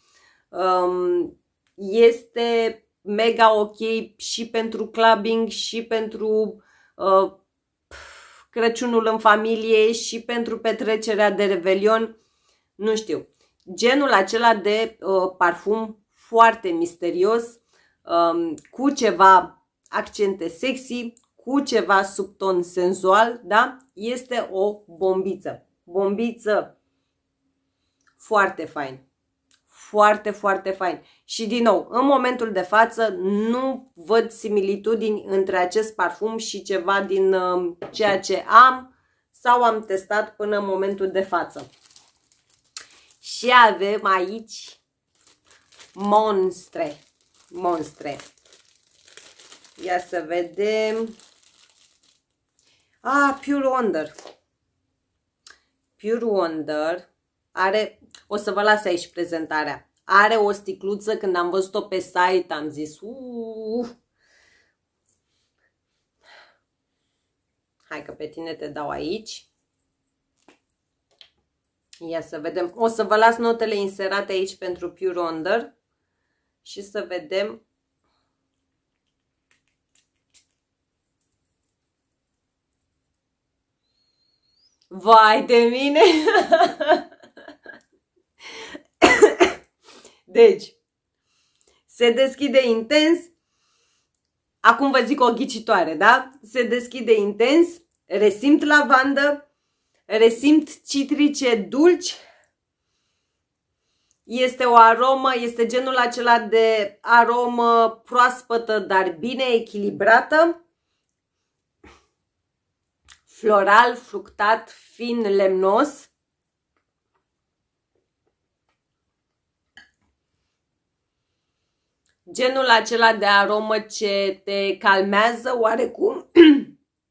Speaker 1: um, este mega ok și pentru clubbing și pentru uh, Crăciunul în familie și pentru petrecerea de Revelion, nu știu. Genul acela de uh, parfum foarte misterios, um, cu ceva accente sexy, cu ceva subton senzual, da? Este o bombiță. Bombiță foarte fain. Foarte, foarte fain. Și din nou, în momentul de față nu văd similitudini între acest parfum și ceva din um, ceea ce am sau am testat până în momentul de față. Și avem aici monstre. Monstre. Ia să vedem. Ah, Pure Wonder. Pure Wonder are, o să vă las aici prezentarea. Are o sticluță, când am văzut-o pe site, am zis, uuuu. Hai că pe tine te dau aici. Ia să vedem. O să vă las notele inserate aici pentru Pure Under și să vedem Vai de mine! Deci, se deschide intens. Acum vă zic o ghicitoare, da? Se deschide intens, resimt lavandă, resimt citrice dulci. Este o aromă, este genul acela de aromă proaspătă, dar bine echilibrată. Floral, fructat, fin, lemnos genul acela de aromă ce te calmează oarecum,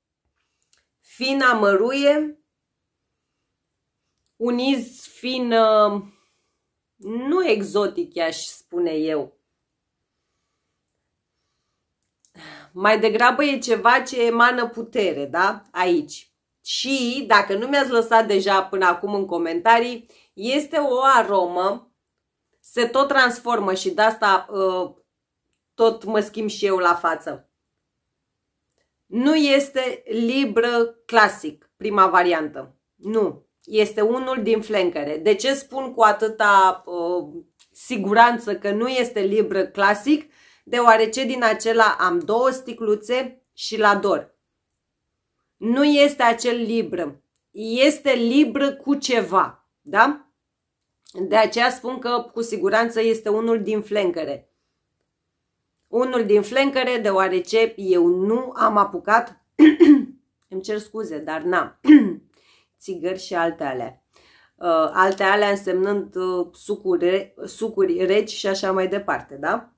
Speaker 1: fin amăruie, un iz fin, uh, nu exotic, i-aș spune eu. Mai degrabă e ceva ce emană putere, da? Aici. Și, dacă nu mi-ați lăsat deja până acum în comentarii, este o aromă, se tot transformă și de asta uh, tot mă schimb și eu la față. Nu este libră clasic, prima variantă. Nu. Este unul din flencăre. De ce spun cu atâta uh, siguranță că nu este libră clasic? Deoarece din acela am două sticluțe și la dor. Nu este acel libră. Este libră cu ceva. Da? De aceea spun că cu siguranță este unul din flencăre. Unul din flencăre, deoarece eu nu am apucat, îmi cer scuze, dar n-am, țigări și alte alea. Uh, alte alea însemnând uh, sucuri, re, sucuri reci și așa mai departe, da?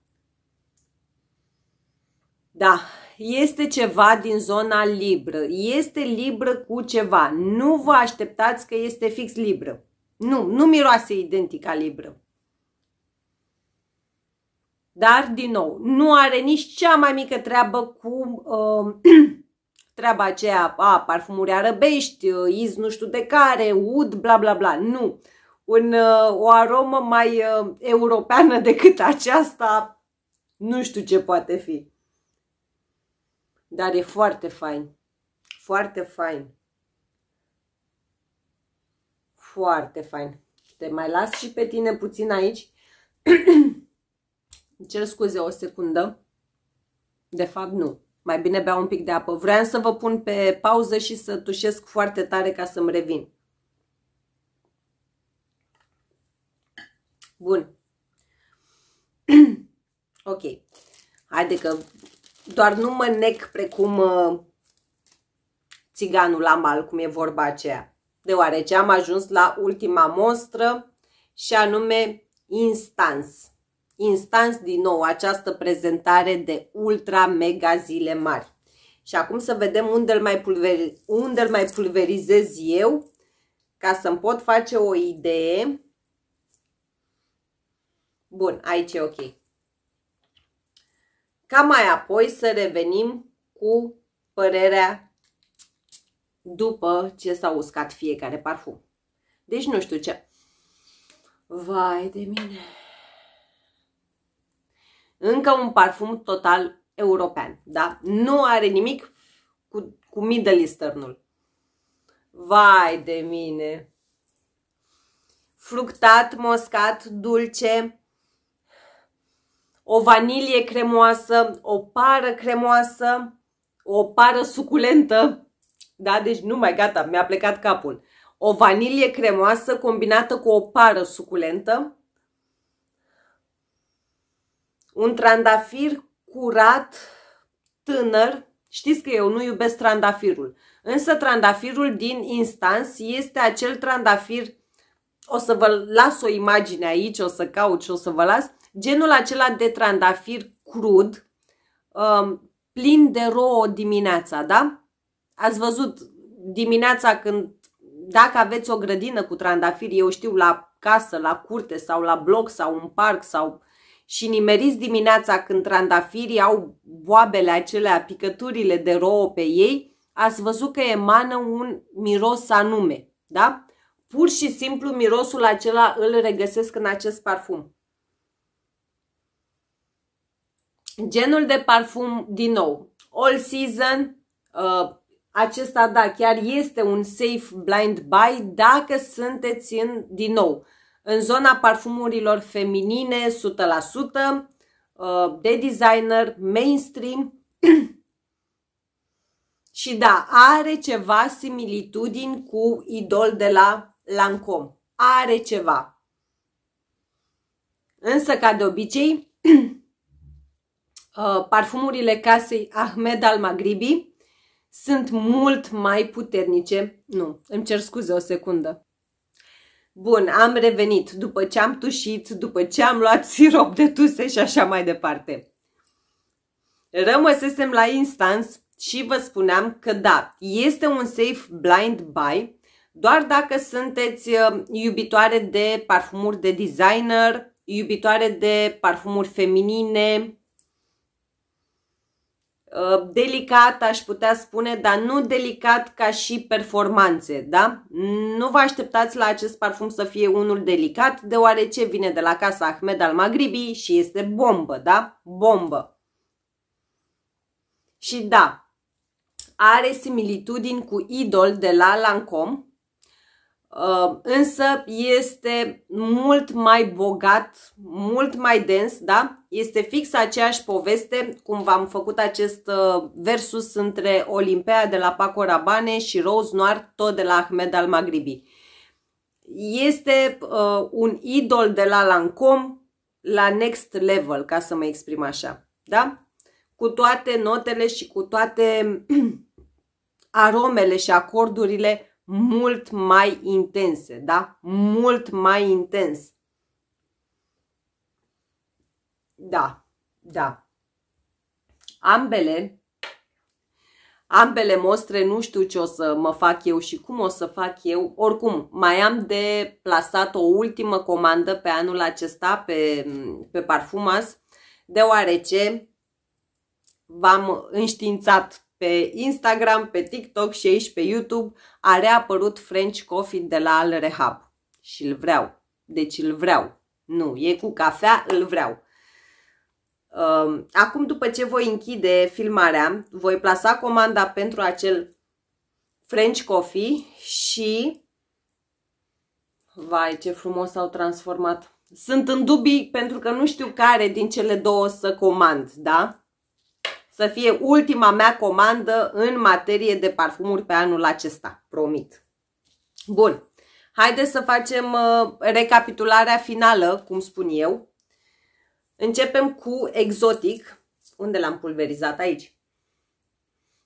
Speaker 1: Da, este ceva din zona libră. Este libră cu ceva. Nu vă așteptați că este fix libră. Nu, nu miroase identica libră. Dar, din nou, nu are nici cea mai mică treabă cu uh, treaba aceea, a, parfumuri arăbești, uh, iz nu știu de care, ud, bla bla bla. Nu. Un, uh, o aromă mai uh, europeană decât aceasta, nu știu ce poate fi. Dar e foarte fain. Foarte fain. Foarte fain. Te mai las și pe tine puțin aici. Îmi cer scuze o secundă. De fapt, nu. Mai bine bea un pic de apă. Vreau să vă pun pe pauză și să tușesc foarte tare ca să-mi revin. Bun. ok. Haide că doar nu mă nec precum uh, țiganul la mal, cum e vorba aceea. Deoarece am ajuns la ultima monstră, și anume instans instanți din nou această prezentare de ultra mega zile mari. Și acum să vedem unde îl mai, pulveri, unde îl mai pulverizez eu ca să-mi pot face o idee. Bun, aici e ok. Ca mai apoi să revenim cu părerea după ce s-a uscat fiecare parfum. Deci nu știu ce. Vai de mine! Încă un parfum total european, da? Nu are nimic cu, cu Middle Eastern-ul. Vai de mine! Fructat, moscat, dulce, o vanilie cremoasă, o pară cremoasă, o pară suculentă. Da, deci nu mai gata, mi-a plecat capul. O vanilie cremoasă combinată cu o pară suculentă, un trandafir curat, tânăr, știți că eu nu iubesc trandafirul, însă trandafirul din instans este acel trandafir, o să vă las o imagine aici, o să caut și o să vă las, genul acela de trandafir crud, um, plin de rouă dimineața, da? Ați văzut dimineața când, dacă aveți o grădină cu trandafiri, eu știu, la casă, la curte sau la bloc sau în parc sau și nimeriți dimineața când trandafirii au boabele acelea, picăturile de rouă pe ei, ați văzut că emană un miros anume, da? Pur și simplu mirosul acela îl regăsesc în acest parfum. Genul de parfum, din nou, All Season, uh, acesta da, chiar este un safe blind buy dacă sunteți în, din nou, în zona parfumurilor feminine 100%, uh, de designer, mainstream și da, are ceva similitudini cu idol de la Lancome. Are ceva. Însă, ca de obicei, uh, parfumurile casei Ahmed al Maghribi sunt mult mai puternice. Nu, îmi cer scuze o secundă. Bun, am revenit după ce am tușit, după ce am luat sirop de tuse și așa mai departe. Rămăsesem la instans și vă spuneam că da, este un safe blind buy, doar dacă sunteți uh, iubitoare de parfumuri de designer, iubitoare de parfumuri feminine, Uh, delicat, aș putea spune, dar nu delicat ca și performanțe, da? Nu vă așteptați la acest parfum să fie unul delicat, deoarece vine de la casa Ahmed al Maghribi și este bombă, da? Bombă. Și da, are similitudini cu Idol de la Lancome, Uh, însă este mult mai bogat, mult mai dens, da? Este fix aceeași poveste cum v-am făcut acest uh, versus între Olimpea de la Paco Rabanne și Rose Noir, tot de la Ahmed al Maghribi. Este uh, un idol de la Lancome la next level, ca să mă exprim așa, da? Cu toate notele și cu toate aromele și acordurile mult mai intense, da? Mult mai intens. Da, da. Ambele, ambele mostre, nu știu ce o să mă fac eu și cum o să fac eu. Oricum, mai am de plasat o ultimă comandă pe anul acesta pe, pe Parfumas, deoarece v-am înștiințat pe Instagram, pe TikTok și aici pe YouTube a reapărut French Coffee de la Al Rehab. Și îl vreau. Deci îl vreau. Nu, e cu cafea, îl vreau. Um, acum, după ce voi închide filmarea, voi plasa comanda pentru acel French Coffee și... Vai, ce frumos s-au transformat! Sunt în dubii pentru că nu știu care din cele două să comand, da? să fie ultima mea comandă în materie de parfumuri pe anul acesta, promit. Bun, haideți să facem uh, recapitularea finală, cum spun eu. Începem cu exotic. Unde l-am pulverizat? Aici.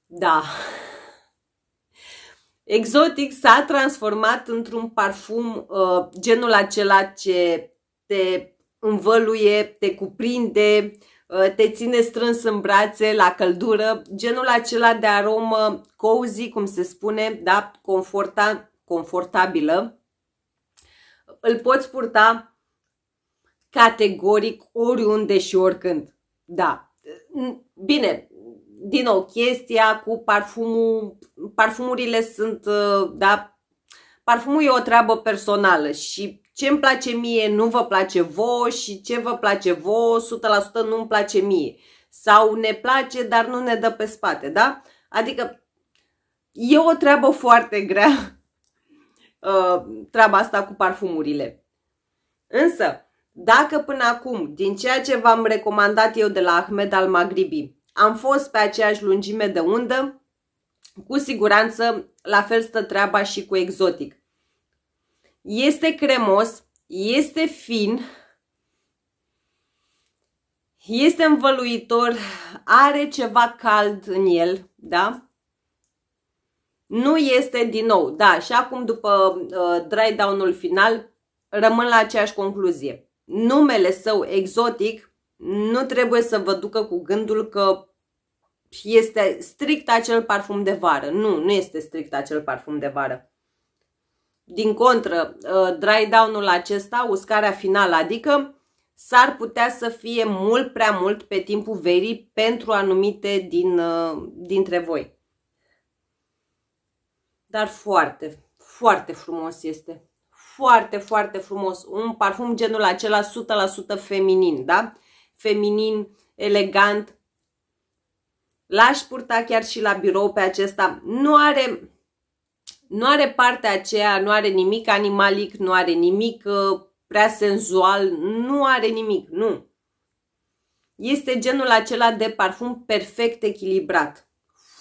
Speaker 1: Da. Exotic s-a transformat într-un parfum uh, genul acela ce te învăluie, te cuprinde, uh, Uh, te ține strâns în brațe, la căldură, genul acela de aromă cozy, cum se spune, da, conforta, confortabilă. Îl poți purta categoric oriunde și oricând. Da. Bine, din nou, chestia cu parfumul, parfumurile sunt, uh, da, parfumul e o treabă personală și ce îmi place mie, nu vă place vouă și ce vă place vouă, 100% nu îmi place mie. Sau ne place, dar nu ne dă pe spate, da? Adică e o treabă foarte grea uh, treaba asta cu parfumurile. Însă, dacă până acum, din ceea ce v-am recomandat eu de la Ahmed al Maghribi, am fost pe aceeași lungime de undă, cu siguranță la fel stă treaba și cu exotic. Este cremos, este fin, este învăluitor, are ceva cald în el, da? Nu este din nou, da, și acum după uh, dry down-ul final rămân la aceeași concluzie. Numele său exotic nu trebuie să vă ducă cu gândul că este strict acel parfum de vară. Nu, nu este strict acel parfum de vară. Din contră, uh, dry down-ul acesta, uscarea finală, adică s-ar putea să fie mult prea mult pe timpul verii pentru anumite din, uh, dintre voi. Dar foarte, foarte frumos este. Foarte, foarte frumos. Un parfum genul acela 100% feminin, da? Feminin, elegant. L-aș purta chiar și la birou pe acesta. Nu are nu are partea aceea, nu are nimic animalic, nu are nimic uh, prea senzual, nu are nimic, nu. Este genul acela de parfum perfect echilibrat.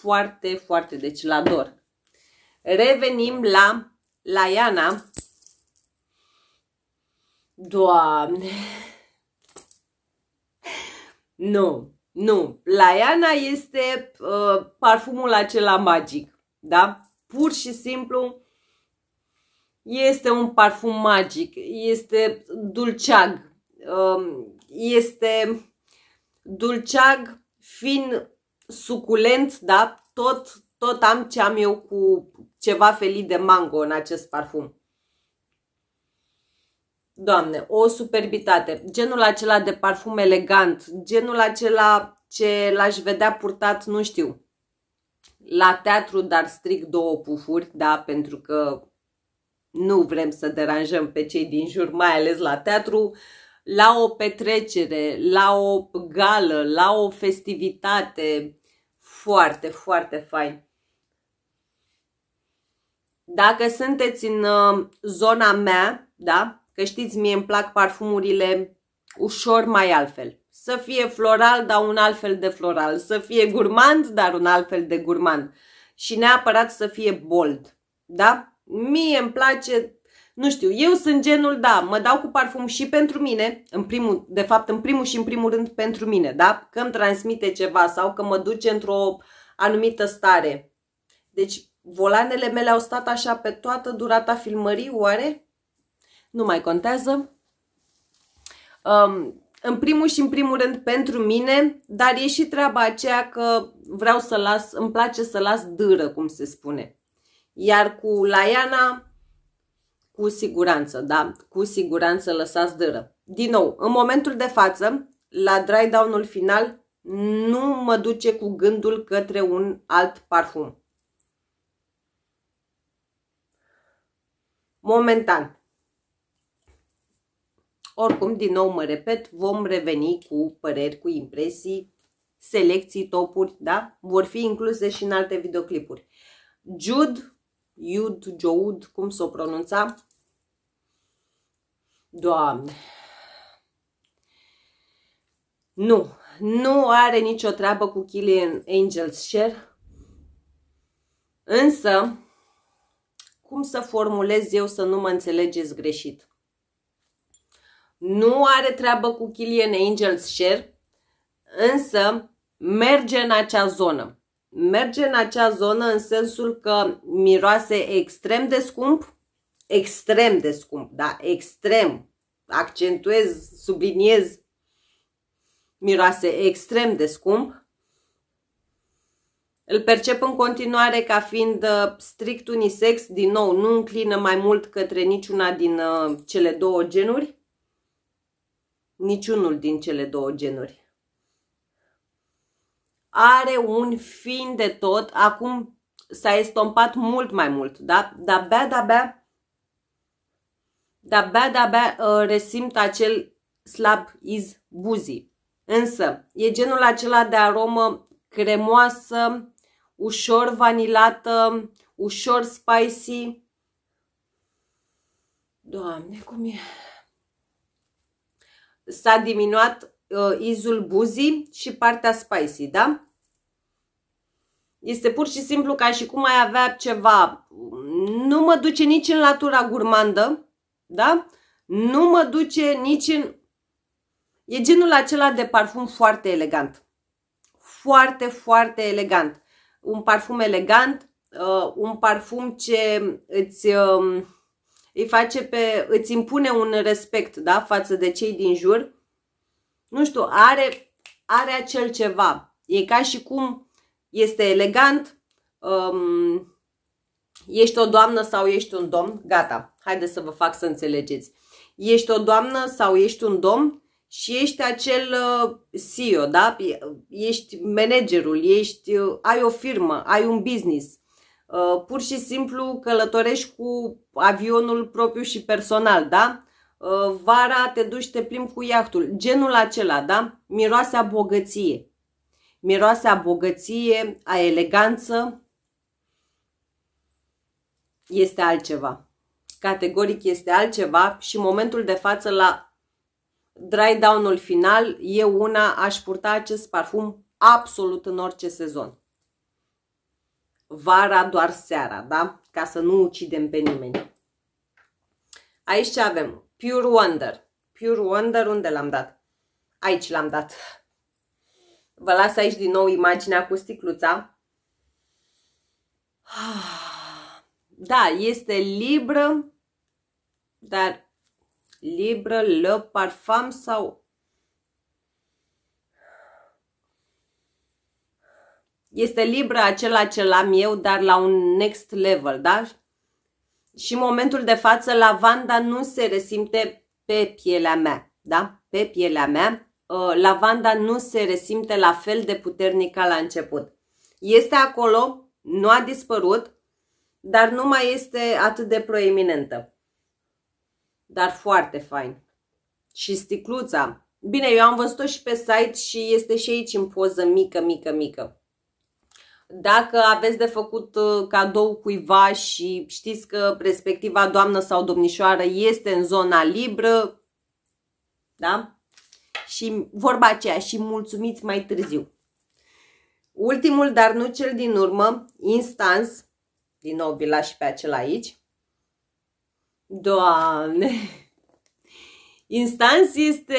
Speaker 1: Foarte, foarte, deci îl ador. Revenim la Laiana. Doamne! Nu, nu. Laiana este uh, parfumul acela magic, da? pur și simplu este un parfum magic, este dulceag, um, este dulceag fin, suculent, da? Tot, tot am ce am eu cu ceva felii de mango în acest parfum. Doamne, o superbitate. Genul acela de parfum elegant, genul acela ce l-aș vedea purtat, nu știu, la teatru, dar stric două pufuri, da, pentru că nu vrem să deranjăm pe cei din jur, mai ales la teatru, la o petrecere, la o gală, la o festivitate. Foarte, foarte fain. Dacă sunteți în uh, zona mea, da, că știți, mie îmi plac parfumurile ușor mai altfel. Să fie floral, dar un alt fel de floral. Să fie gurmand, dar un alt fel de gurmand. Și neapărat să fie bold. Da? Mie îmi place, nu știu, eu sunt genul, da, mă dau cu parfum și pentru mine, în primul, de fapt, în primul și în primul rând pentru mine, da? Că îmi transmite ceva sau că mă duce într-o anumită stare. Deci, volanele mele au stat așa pe toată durata filmării, oare? Nu mai contează. Um, în primul și în primul rând pentru mine, dar e și treaba aceea că vreau să las, îmi place să las dâră, cum se spune. Iar cu Laiana, cu siguranță, da, cu siguranță lăsați dâră. Din nou, în momentul de față, la dry down-ul final, nu mă duce cu gândul către un alt parfum. Momentan. Oricum, din nou mă repet, vom reveni cu păreri, cu impresii, selecții, topuri, da? Vor fi incluse și în alte videoclipuri. Jude, Iud, Joud, cum s-o pronunța? Doamne! Nu, nu are nicio treabă cu Killian Angels Share, însă, cum să formulez eu să nu mă înțelegeți greșit? nu are treabă cu Killian Angels Share, însă merge în acea zonă. Merge în acea zonă în sensul că miroase extrem de scump, extrem de scump, da, extrem, accentuez, subliniez, miroase extrem de scump. Îl percep în continuare ca fiind uh, strict unisex, din nou, nu înclină mai mult către niciuna din uh, cele două genuri niciunul din cele două genuri. Are un fin de tot, acum s-a estompat mult mai mult, da? Dar abia da abia da abia da abia uh, resimt acel slab iz buzi. Însă, e genul acela de aromă cremoasă, ușor vanilată, ușor spicy. Doamne, cum e s-a diminuat uh, izul buzii și partea spicy, da? Este pur și simplu ca și cum ai avea ceva. Nu mă duce nici în latura gurmandă, da? Nu mă duce nici în... E genul acela de parfum foarte elegant. Foarte, foarte elegant. Un parfum elegant, uh, un parfum ce îți... Uh, îi face pe, îți impune un respect, da, față de cei din jur. Nu știu, are, are acel ceva. E ca și cum este elegant, um, ești o doamnă sau ești un domn, gata, haide să vă fac să înțelegeți. Ești o doamnă sau ești un domn și ești acel uh, CEO, da? Ești managerul, ești, uh, ai o firmă, ai un business Uh, pur și simplu călătorești cu avionul propriu și personal, da? Uh, vara te duci, te plimbi cu iahtul, genul acela, da? Miroase a bogăție. Miroase a bogăție, a eleganță, este altceva. Categoric este altceva și momentul de față la dry down-ul final, eu una aș purta acest parfum absolut în orice sezon vara doar seara, da? Ca să nu ucidem pe nimeni. Aici ce avem? Pure Wonder. Pure Wonder, unde l-am dat? Aici l-am dat. Vă las aici din nou imaginea cu sticluța. Da, este libră, dar libră, le parfum sau este libra acela ce l-am eu, dar la un next level, da? Și în momentul de față, lavanda nu se resimte pe pielea mea, da? Pe pielea mea, uh, lavanda nu se resimte la fel de puternic ca la început. Este acolo, nu a dispărut, dar nu mai este atât de proeminentă. Dar foarte fain. Și sticluța. Bine, eu am văzut-o și pe site și este și aici în poză mică, mică, mică dacă aveți de făcut uh, cadou cuiva și știți că respectiva doamnă sau domnișoară este în zona libră, da? Și vorba aceea, și mulțumiți mai târziu. Ultimul, dar nu cel din urmă, instans, din nou vi și pe acela aici. Doamne! Instans este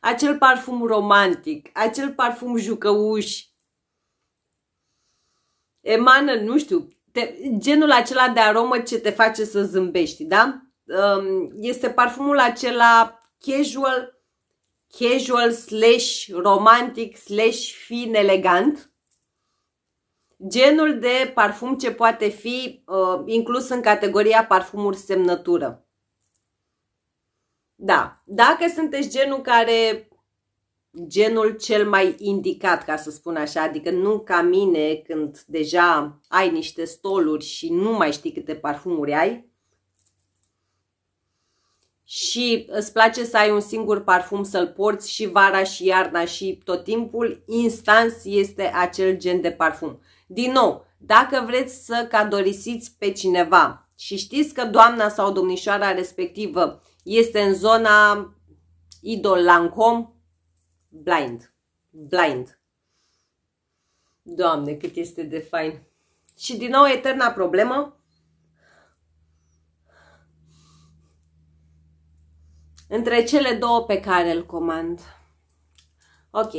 Speaker 1: acel parfum romantic, acel parfum jucăuș, emană, nu știu, te, genul acela de aromă ce te face să zâmbești, da? Um, este parfumul acela casual, casual slash romantic slash fin elegant. Genul de parfum ce poate fi uh, inclus în categoria parfumuri semnătură. Da, dacă sunteți genul care genul cel mai indicat, ca să spun așa, adică nu ca mine când deja ai niște stoluri și nu mai știi câte parfumuri ai și îți place să ai un singur parfum să-l porți și vara și iarna și tot timpul, instans este acel gen de parfum. Din nou, dacă vreți să cadorisiți pe cineva și știți că doamna sau domnișoara respectivă este în zona idol Lancome, Blind. Blind. Doamne, cât este de fain. Și din nou eterna problemă. Între cele două pe care îl comand. Ok.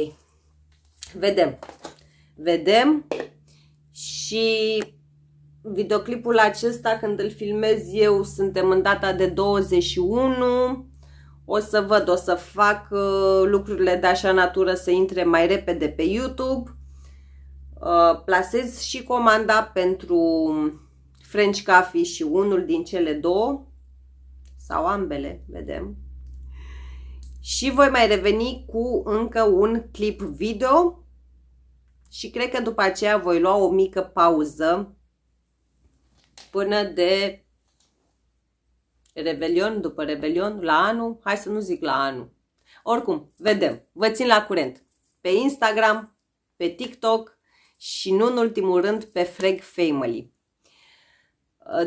Speaker 1: Vedem. Vedem. Și videoclipul acesta, când îl filmez eu, suntem în data de 21 o să văd, o să fac uh, lucrurile de așa natură să intre mai repede pe YouTube. Uh, plasez și comanda pentru French Coffee și unul din cele două sau ambele, vedem. Și voi mai reveni cu încă un clip video și cred că după aceea voi lua o mică pauză până de Revelion după Revelion, la anul, hai să nu zic la anul. Oricum, vedem. Vă țin la curent. Pe Instagram, pe TikTok și nu în ultimul rând pe Frag Family.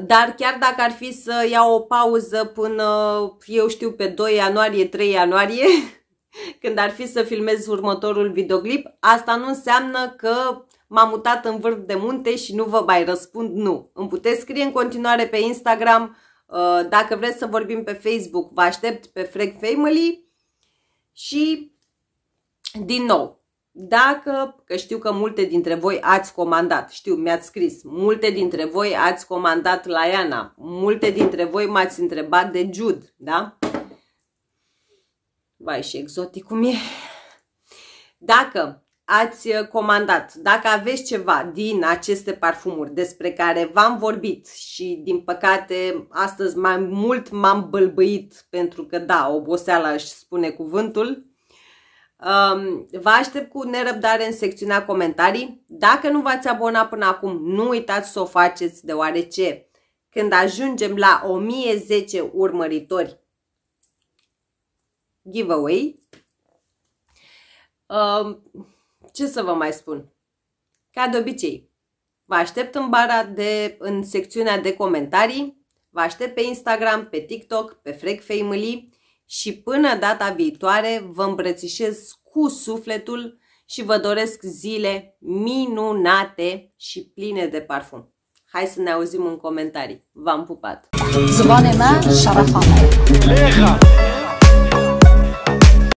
Speaker 1: Dar chiar dacă ar fi să iau o pauză până, eu știu, pe 2 ianuarie, 3 ianuarie, când ar fi să filmez următorul videoclip, asta nu înseamnă că m-am mutat în vârf de munte și nu vă mai răspund nu. Îmi puteți scrie în continuare pe Instagram, Uh, dacă vreți să vorbim pe Facebook, vă aștept pe Frag Family și din nou, dacă, că știu că multe dintre voi ați comandat, știu, mi-ați scris, multe dintre voi ați comandat la Iana, multe dintre voi m-ați întrebat de Jude, da? Vai, și exotic cum e. Dacă ați uh, comandat. Dacă aveți ceva din aceste parfumuri despre care v-am vorbit și din păcate astăzi mai mult m-am bălbăit pentru că da, oboseala își spune cuvântul, um, Vă aștept cu nerăbdare în secțiunea comentarii. Dacă nu v-ați abonat până acum, nu uitați să o faceți deoarece când ajungem la 1010 urmăritori giveaway, um, ce să vă mai spun? Ca de obicei, vă aștept în bara de, în secțiunea de comentarii, vă aștept pe Instagram, pe TikTok, pe Frec Family și până data viitoare vă îmbrățișez cu sufletul și vă doresc zile minunate și pline de parfum. Hai să ne auzim în comentarii. V-am pupat!
Speaker 2: Zvonena
Speaker 1: eh?